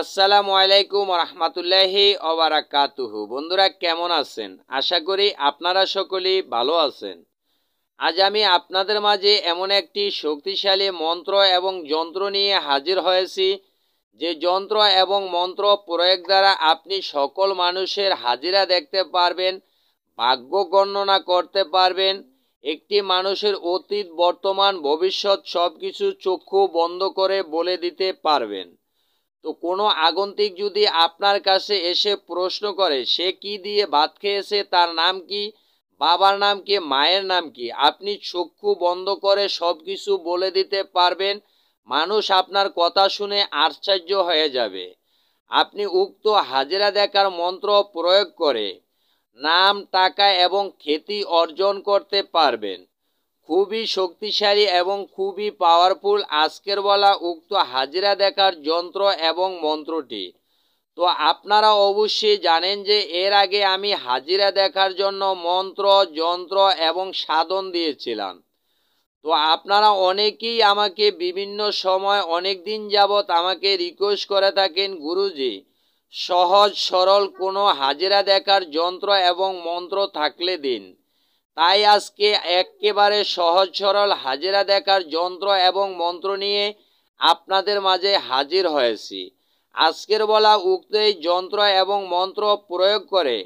আসসালামু আলাইকুম রহমাতুল্লাহি অবরাকাতুহু বন্ধুরা কেমন আছেন আশা করি আপনারা সকলেই ভালো আছেন আজ আমি আপনাদের মাঝে এমন একটি শক্তিশালী মন্ত্র এবং যন্ত্র নিয়ে হাজির হয়েছি যে যন্ত্র এবং মন্ত্র প্রয়োগ দ্বারা আপনি সকল মানুষের হাজিরা দেখতে পারবেন ভাগ্য গণনা করতে পারবেন একটি মানুষের অতীত বর্তমান ভবিষ্যৎ সব কিছু চক্ষু বন্ধ করে বলে দিতে পারবেন তো কোনো আগন্তিক যদি আপনার কাছে এসে প্রশ্ন করে সে কি দিয়ে ভাত খেয়েছে তার নাম কি বাবার নাম কি মায়ের নাম কি আপনি চক্ষু বন্ধ করে সব কিছু বলে দিতে পারবেন মানুষ আপনার কথা শুনে আশ্চর্য হয়ে যাবে আপনি উক্ত হাজিরা দেখার মন্ত্র প্রয়োগ করে নাম টাকা এবং খ্যাতি অর্জন করতে পারবেন খুবই শক্তিশালী এবং খুবই পাওয়ারফুল আজকের বলা উক্ত হাজিরা দেখার যন্ত্র এবং মন্ত্রটি তো আপনারা অবশ্যই জানেন যে এর আগে আমি হাজিরা দেখার জন্য মন্ত্র যন্ত্র এবং সাধন দিয়েছিলাম তো আপনারা অনেকেই আমাকে বিভিন্ন সময় অনেক দিন যাবৎ আমাকে রিকোয়েস্ট করে থাকেন গুরুজি সহজ সরল কোনো হাজিরা দেখার যন্ত্র এবং মন্ত্র থাকলে দিন তাই আজকে একেবারে সহজ সরল হাজিরা দেখার যন্ত্র এবং মন্ত্র নিয়ে আপনাদের মাঝে হাজির হয়েছি আজকের বলা উক্ত এই যন্ত্র এবং মন্ত্র প্রয়োগ করে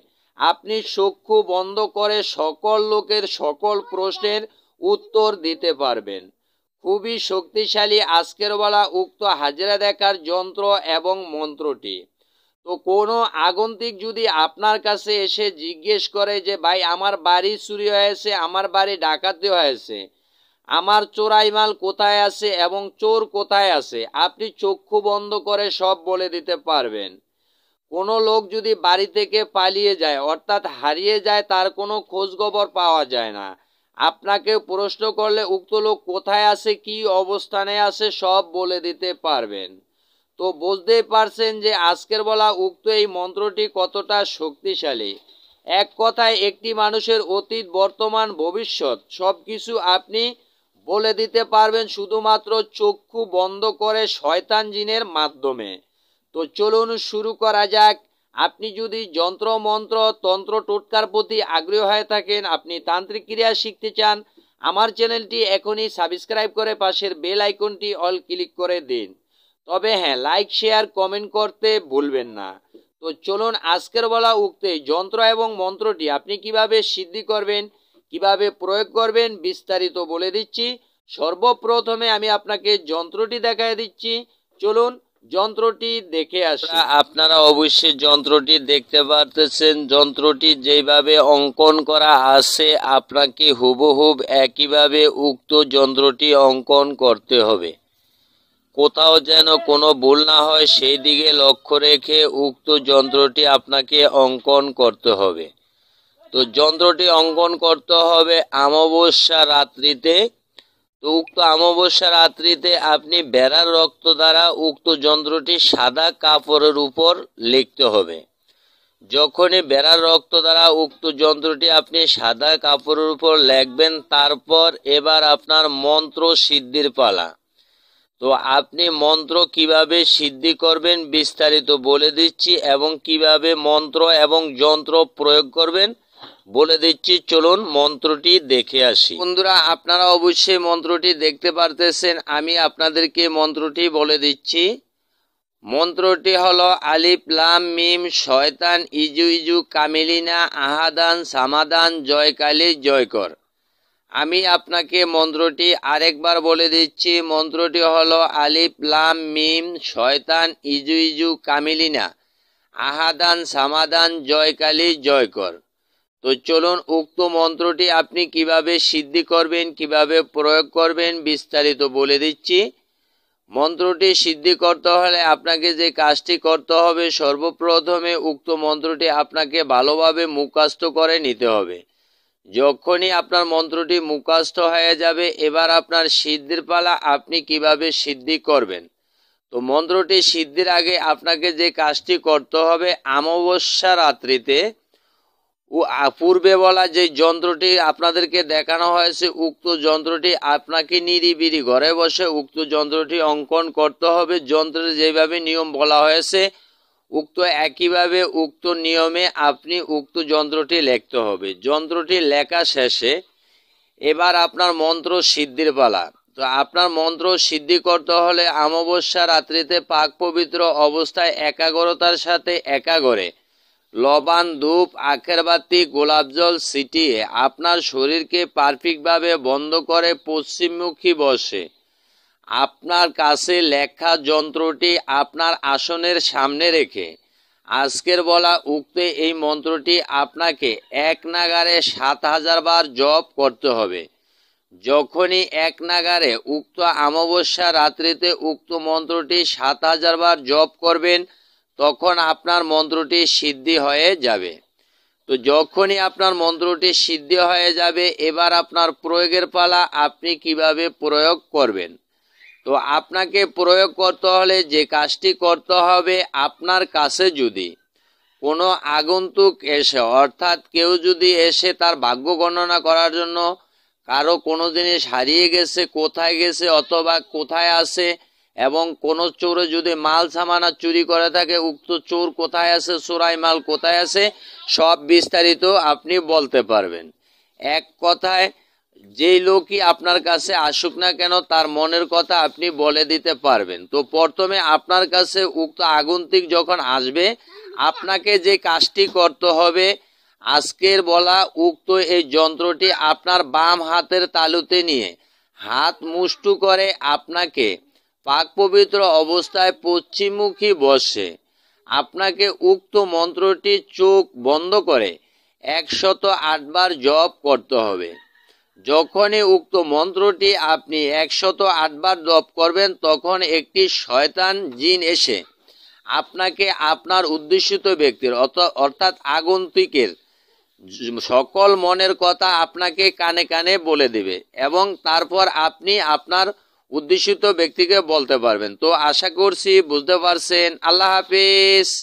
আপনি চক্ষু বন্ধ করে সকল লোকের সকল প্রশ্নের উত্তর দিতে পারবেন খুবই শক্তিশালী আজকের বলা উক্ত হাজিরা দেখার যন্ত্র এবং মন্ত্রটি তো কোনো আগন্তিক যদি আপনার কাছে এসে জিজ্ঞেস করে যে ভাই আমার বাড়ি চুরি হয়েছে আমার বাড়ি ডাকাতি হয়েছে আমার চোরাই মাল কোথায় আছে এবং চোর কোথায় আছে আপনি চক্ষু বন্ধ করে সব বলে দিতে পারবেন কোনো লোক যদি বাড়ি থেকে পালিয়ে যায় অর্থাৎ হারিয়ে যায় তার কোনো খোঁজখবর পাওয়া যায় না আপনাকে প্রশ্ন করলে উক্ত লোক কোথায় আছে কি অবস্থানে আছে সব বলে দিতে পারবেন তো বুঝতেই পারছেন যে আজকের বলা উক্ত এই মন্ত্রটি কতটা শক্তিশালী এক কথায় একটি মানুষের অতীত বর্তমান ভবিষ্যৎ সব কিছু আপনি বলে দিতে পারবেন শুধুমাত্র চক্ষু বন্ধ করে শয়তান জিনের মাধ্যমে তো চলুন শুরু করা যাক আপনি যদি যন্ত্র মন্ত্র তন্ত্র টোটকার প্রতি আগ্রহ হয়ে থাকেন আপনি তান্ত্রিক ক্রিয়া শিখতে চান আমার চ্যানেলটি এখনই সাবস্ক্রাইব করে পাশের বেল আইকনটি অল ক্লিক করে দিন তবে হ্যাঁ লাইক শেয়ার কমেন্ট করতে ভুলবেন না তো চলুন আজকের বলা উক্তে যন্ত্র এবং মন্ত্রটি আপনি কিভাবে সিদ্ধি করবেন কিভাবে প্রয়োগ করবেন বিস্তারিত বলে দিচ্ছি সর্বপ্রথমে আমি আপনাকে যন্ত্রটি দেখায় দিচ্ছি চলুন যন্ত্রটি দেখে আসা আপনারা অবশ্যই যন্ত্রটি দেখতে পারতেছেন যন্ত্রটি যেভাবে অঙ্কন করা আছে আপনাকে হুবহুব একইভাবে উক্ত যন্ত্রটি অঙ্কন করতে হবে কোথাও যেন হ্যাঁ। কোনো ভুল না হয় সেই দিকে লক্ষ্য রেখে উক্ত যন্ত্রটি আপনাকে অঙ্কন করতে হবে তো যন্ত্রটি অঙ্কন করতে হবে অমাবস্যা রাত্রিতে তো উক্ত অমাবস্যা রাত্রিতে আপনি বেড়ার রক্ত দ্বারা উক্ত যন্ত্রটি সাদা কাপড়ের উপর লিখতে হবে যখনই বেড়ার রক্ত দ্বারা উক্ত যন্ত্রটি আপনি সাদা কাপড়ের উপর লেখবেন তারপর এবার আপনার মন্ত্র সিদ্ধির পালা তো আপনি মন্ত্র কিভাবে সিদ্ধি করবেন বিস্তারিত বলে দিচ্ছি এবং কিভাবে মন্ত্র এবং যন্ত্র প্রয়োগ করবেন বলে দিচ্ছি চলুন মন্ত্রটি দেখে আসি বন্ধুরা আপনারা অবশ্যই মন্ত্রটি দেখতে পারতেছেন আমি আপনাদেরকে মন্ত্রটি বলে দিচ্ছি মন্ত্রটি হল আলিপ লাম মিম শয়তান ইজু ইজু কামিলিনা আহাদান সামাদান জয়কালী জয়কর আমি আপনাকে মন্ত্রটি আরেকবার বলে দিচ্ছি মন্ত্রটি হলো আলিফ লাম মিম শয়তান ইজু ইজু কামিলিনা আহাদান সামাদান জয়কালী জয়কর তো চলুন উক্ত মন্ত্রটি আপনি কিভাবে সিদ্ধি করবেন কিভাবে প্রয়োগ করবেন বিস্তারিত বলে দিচ্ছি মন্ত্রটি সিদ্ধি করতে হলে আপনাকে যে কাজটি করতে হবে সর্বপ্রথমে উক্ত মন্ত্রটি আপনাকে ভালোভাবে মুখাস্ত করে নিতে হবে যখনই আপনার মন্ত্রটি মুখাস্থ হয়ে যাবে এবার আপনার সিদ্ধির পালা আপনি কিভাবে সিদ্ধি করবেন তো মন্ত্রটি সিদ্ধির আগে আপনাকে যে কাজটি করতে হবে অমাবস্যা রাত্রিতে ও পূর্বে বলা যে যন্ত্রটি আপনাদেরকে দেখানো হয়েছে উক্ত যন্ত্রটি আপনাকে নিরিবিরি ঘরে বসে উক্ত যন্ত্রটি অঙ্কন করতে হবে যন্ত্রের যেভাবে নিয়ম বলা হয়েছে উক্ত একইভাবে উক্ত নিয়মে আপনি উক্ত যন্ত্রটি লিখতে হবে যন্ত্রটি লেখা শেষে এবার আপনার মন্ত্র সিদ্ধির পালা তো আপনার মন্ত্র সিদ্ধি করতে হলে আমাবস্যা রাত্রিতে পাক পবিত্র অবস্থায় একাগ্রতার সাথে একাগরে লবণ ধূপ আখের বাতি গোলাপ জল ছিটিয়ে আপনার শরীরকে পারফেক্টভাবে বন্ধ করে পশ্চিমমুখী বসে আপনার কাছে লেখা যন্ত্রটি আপনার আসনের সামনে রেখে আজকের বলা উক্তে এই মন্ত্রটি আপনাকে এক নাগারে সাত হাজার বার জপ করতে হবে যখনই এক নাগারে উক্ত অমাবস্যা রাত্রিতে উক্ত মন্ত্রটি সাত হাজার বার জপ করবেন তখন আপনার মন্ত্রটি সিদ্ধি হয়ে যাবে তো যখনই আপনার মন্ত্রটি সিদ্ধি হয়ে যাবে এবার আপনার প্রয়োগের পালা আপনি কিভাবে প্রয়োগ করবেন তো আপনাকে প্রয়োগ করতে হলে যে কাজটি করতে হবে আপনার কাছে যদি কোনো আগন্তুক এসে অর্থাৎ কেউ যদি এসে তার ভাগ্য গণনা করার জন্য কারো কোনো জিনিস হারিয়ে গেছে কোথায় গেছে অথবা কোথায় আছে এবং কোনো চোরে যদি মাল সামানা চুরি করে থাকে উক্ত চোর কোথায় আছে চোরাই মাল কোথায় আছে সব বিস্তারিত আপনি বলতে পারবেন এক কথায় যে লোকই আপনার কাছে আসুক না কেন তার মনের কথা আপনি বলে দিতে পারবেন তো প্রথমে আপনার কাছে উক্ত আগন্তুক যখন আসবে আপনাকে যে কাজটি করতে হবে আজকের বলা উক্ত এই যন্ত্রটি আপনার বাম হাতের তালুতে নিয়ে হাত মুষ্টু করে আপনাকে পাক পবিত্র অবস্থায় পশ্চিমমুখী বসে আপনাকে উক্ত মন্ত্রটি চোখ বন্ধ করে একশত আটবার জপ করতে হবে যখনই উক্ত মন্ত্রটি আপনি একশত আটবার জপ করবেন তখন একটি শয়তান জিন এসে আপনাকে আপনার উদ্দেশিত ব্যক্তির অর্থাৎ আগন্তুকের সকল মনের কথা আপনাকে কানে কানে বলে দেবে এবং তারপর আপনি আপনার উদ্দেশিত ব্যক্তিকে বলতে পারবেন তো আশা করছি বুঝতে পারছেন আল্লাহ হাফিজ